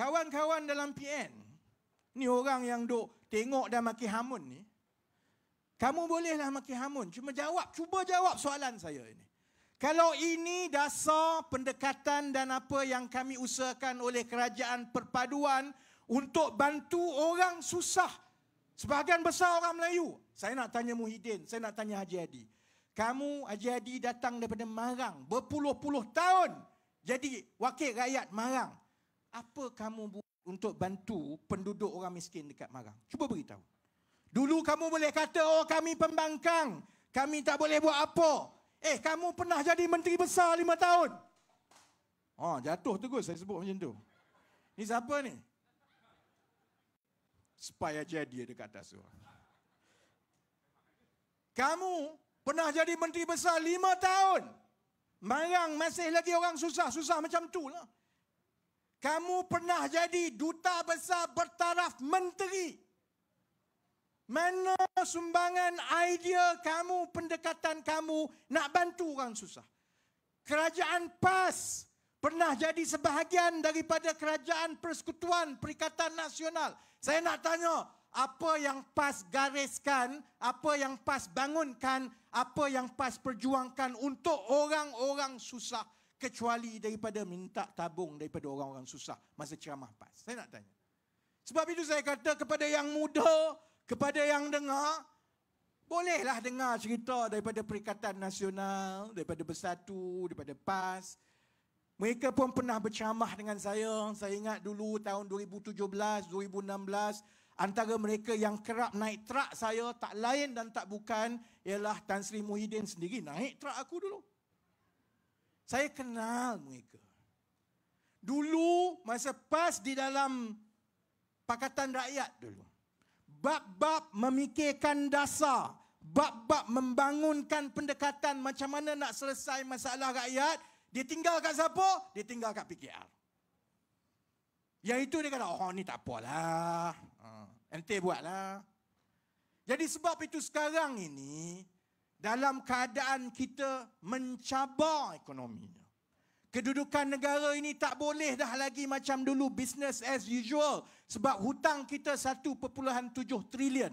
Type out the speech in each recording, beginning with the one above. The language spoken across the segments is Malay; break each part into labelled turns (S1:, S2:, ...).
S1: Kawan-kawan dalam PN, ni orang yang duk tengok dan maki hamun ni, kamu bolehlah maki hamun. Cuma jawab, cuba jawab soalan saya ini. Kalau ini dasar pendekatan dan apa yang kami usahakan oleh kerajaan perpaduan untuk bantu orang susah, sebahagian besar orang Melayu. Saya nak tanya Muhyiddin, saya nak tanya Haji Hadi. Kamu Haji Hadi datang daripada Marang berpuluh-puluh tahun jadi wakil rakyat Marang apa kamu buat untuk bantu penduduk orang miskin dekat Marang? Cuba beritahu. Dulu kamu boleh kata, oh kami pembangkang. Kami tak boleh buat apa. Eh, kamu pernah jadi menteri besar lima tahun. Oh, jatuh tu saya sebut macam tu. Ni siapa ni? Supaya jadi dia dekat atas tu. Kamu pernah jadi menteri besar lima tahun. Marang masih lagi orang susah. Susah macam tu lah kamu pernah jadi duta besar bertaraf menteri. Mana sumbangan idea kamu, pendekatan kamu nak bantu orang susah? Kerajaan PAS pernah jadi sebahagian daripada kerajaan persekutuan Perikatan Nasional. Saya nak tanya, apa yang PAS gariskan, apa yang PAS bangunkan, apa yang PAS perjuangkan untuk orang-orang susah? kecuali daripada minta tabung daripada orang-orang susah masa ceramah PAS. Saya nak tanya. Sebab itu saya kata kepada yang muda, kepada yang dengar, bolehlah dengar cerita daripada Perikatan Nasional, daripada Bersatu, daripada PAS. Mereka pun pernah berceramah dengan saya. Saya ingat dulu tahun 2017, 2016, antara mereka yang kerap naik trak saya, tak lain dan tak bukan, ialah Tan Sri Muhyiddin sendiri naik trak aku dulu. Saya kenal mereka. Dulu masa pas di dalam Pakatan Rakyat dulu. Bab-bab memikirkan dasar. Bab-bab membangunkan pendekatan macam mana nak selesai masalah rakyat. Dia tinggal kat siapa? Dia tinggal kat PKR. Yang itu dia kata, oh ni tak apalah. Nanti ha, buatlah. Jadi sebab itu sekarang ini, dalam keadaan kita mencabar ekonominya. Kedudukan negara ini tak boleh dah lagi macam dulu business as usual sebab hutang kita 1.7 trilion.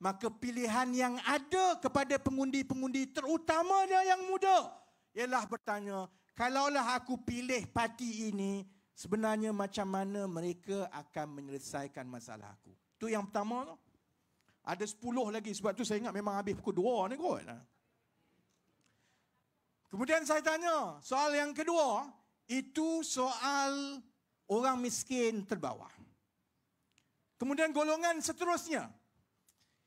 S1: Maka pilihan yang ada kepada pengundi-pengundi terutamanya yang muda ialah bertanya, kalaulah aku pilih parti ini, sebenarnya macam mana mereka akan menyelesaikan masalah aku? Itu yang pertama tu. Ada sepuluh lagi sebab tu saya ingat memang habis pukul 2 ni kot. Kemudian saya tanya, soal yang kedua, itu soal orang miskin terbawah. Kemudian golongan seterusnya,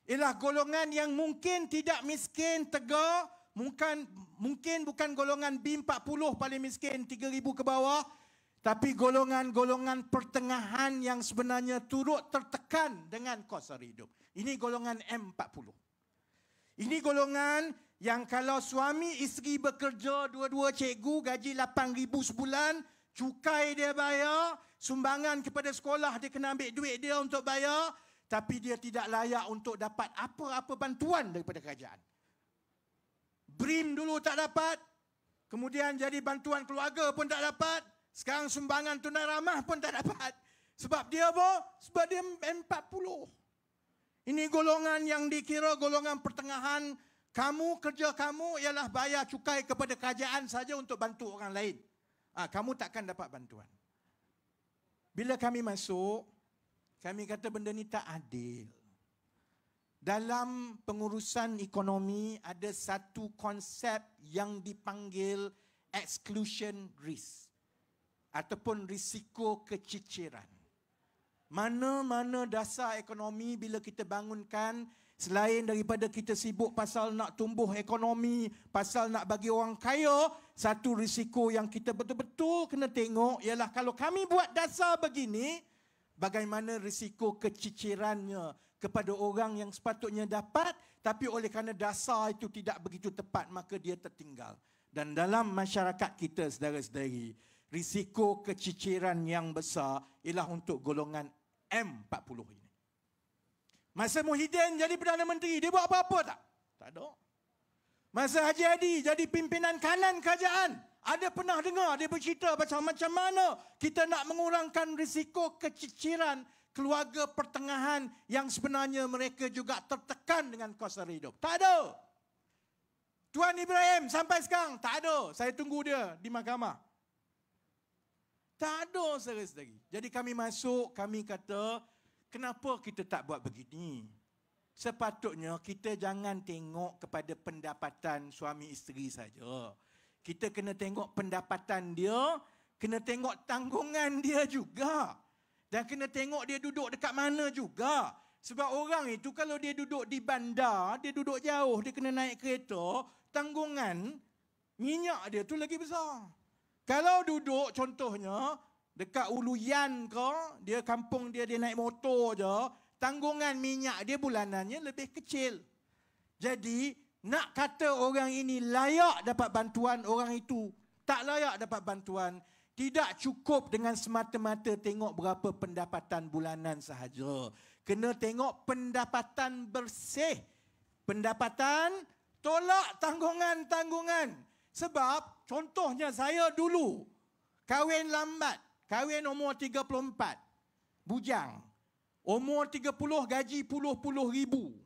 S1: ialah golongan yang mungkin tidak miskin, tegak, mungkin, mungkin bukan golongan B40 paling miskin, 3,000 ke bawah, tapi golongan-golongan pertengahan yang sebenarnya turut tertekan dengan kos sara hidup. Ini golongan M40. Ini golongan yang kalau suami isteri bekerja dua-dua cikgu gaji 8000 sebulan, cukai dia bayar, sumbangan kepada sekolah dia kena ambil duit dia untuk bayar, tapi dia tidak layak untuk dapat apa-apa bantuan daripada kerajaan. Brim dulu tak dapat, kemudian jadi bantuan keluarga pun tak dapat, sekarang sumbangan tunai ramah pun tak dapat. Sebab dia apa? Sebab dia M40. Ini golongan yang dikira golongan pertengahan. Kamu kerja kamu ialah bayar cukai kepada kerajaan saja untuk bantu orang lain. Ah, ha, kamu takkan dapat bantuan. Bila kami masuk, kami kata benda ni tak adil. Dalam pengurusan ekonomi ada satu konsep yang dipanggil exclusion risk ataupun risiko keciciran. Mana-mana dasar ekonomi bila kita bangunkan selain daripada kita sibuk pasal nak tumbuh ekonomi, pasal nak bagi orang kaya, satu risiko yang kita betul-betul kena tengok ialah kalau kami buat dasar begini, bagaimana risiko kecicirannya kepada orang yang sepatutnya dapat tapi oleh kerana dasar itu tidak begitu tepat maka dia tertinggal. Dan dalam masyarakat kita saudara-saudari, risiko keciciran yang besar ialah untuk golongan M40 ini. Masa Muhyiddin jadi Perdana Menteri, dia buat apa-apa tak? Tak ada. Masa Haji Hadi jadi pimpinan kanan kerajaan, ada pernah dengar dia bercerita macam macam mana kita nak mengurangkan risiko keciciran keluarga pertengahan yang sebenarnya mereka juga tertekan dengan kos hidup. Tak ada. Tuan Ibrahim sampai sekarang tak ada. Saya tunggu dia di mahkamah. Tak ada saudara sendiri. Jadi kami masuk, kami kata, kenapa kita tak buat begini? Sepatutnya kita jangan tengok kepada pendapatan suami isteri saja. Kita kena tengok pendapatan dia, kena tengok tanggungan dia juga. Dan kena tengok dia duduk dekat mana juga. Sebab orang itu kalau dia duduk di bandar, dia duduk jauh, dia kena naik kereta, tanggungan minyak dia tu lagi besar. Kalau duduk contohnya dekat Uluyan ke, dia kampung dia dia naik motor je, tanggungan minyak dia bulanannya lebih kecil. Jadi nak kata orang ini layak dapat bantuan, orang itu tak layak dapat bantuan, tidak cukup dengan semata-mata tengok berapa pendapatan bulanan sahaja. Kena tengok pendapatan bersih. Pendapatan tolak tanggungan-tanggungan. Sebab contohnya saya dulu kahwin lambat, kahwin umur 34, bujang. Umur 30 gaji puluh-puluh ribu.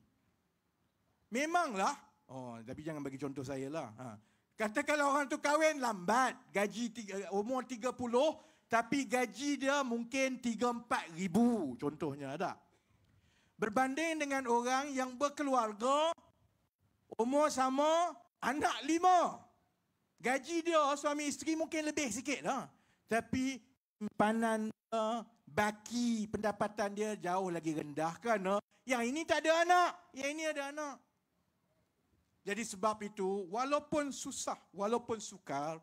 S1: Memanglah, oh tapi jangan bagi contoh saya lah. Ha. Katakanlah orang tu kahwin lambat, gaji umur 30 tapi gaji dia mungkin 3-4 ribu contohnya ada. Berbanding dengan orang yang berkeluarga, umur sama, anak lima. Gaji dia suami isteri mungkin lebih sikit lah. Tapi simpanan dia, baki pendapatan dia jauh lagi rendah kerana ha. yang ini tak ada anak, yang ini ada anak. Jadi sebab itu walaupun susah, walaupun sukar,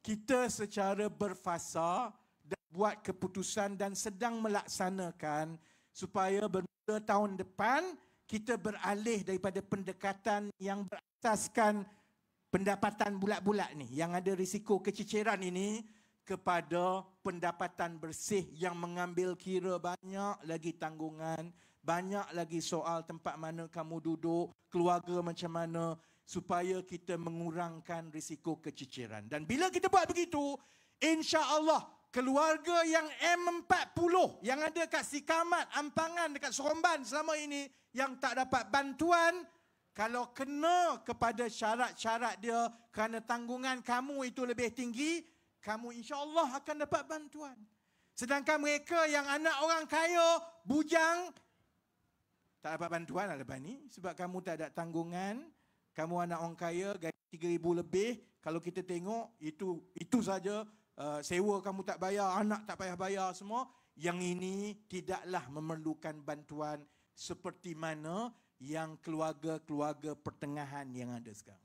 S1: kita secara berfasa dan buat keputusan dan sedang melaksanakan supaya bermula tahun depan kita beralih daripada pendekatan yang berataskan pendapatan bulat-bulat ni yang ada risiko keciciran ini kepada pendapatan bersih yang mengambil kira banyak lagi tanggungan, banyak lagi soal tempat mana kamu duduk, keluarga macam mana supaya kita mengurangkan risiko keciciran. Dan bila kita buat begitu, insya-Allah keluarga yang M40 yang ada kat Sikamat, Ampangan dekat Seremban selama ini yang tak dapat bantuan kalau kena kepada syarat-syarat dia kerana tanggungan kamu itu lebih tinggi, kamu insya-Allah akan dapat bantuan. Sedangkan mereka yang anak orang kaya, bujang tak dapat bantuan lah lepas ni sebab kamu tak ada tanggungan, kamu anak orang kaya gaji 3000 lebih, kalau kita tengok itu itu saja uh, sewa kamu tak bayar, anak tak payah bayar semua, yang ini tidaklah memerlukan bantuan seperti mana yang keluarga-keluarga pertengahan yang ada sekarang.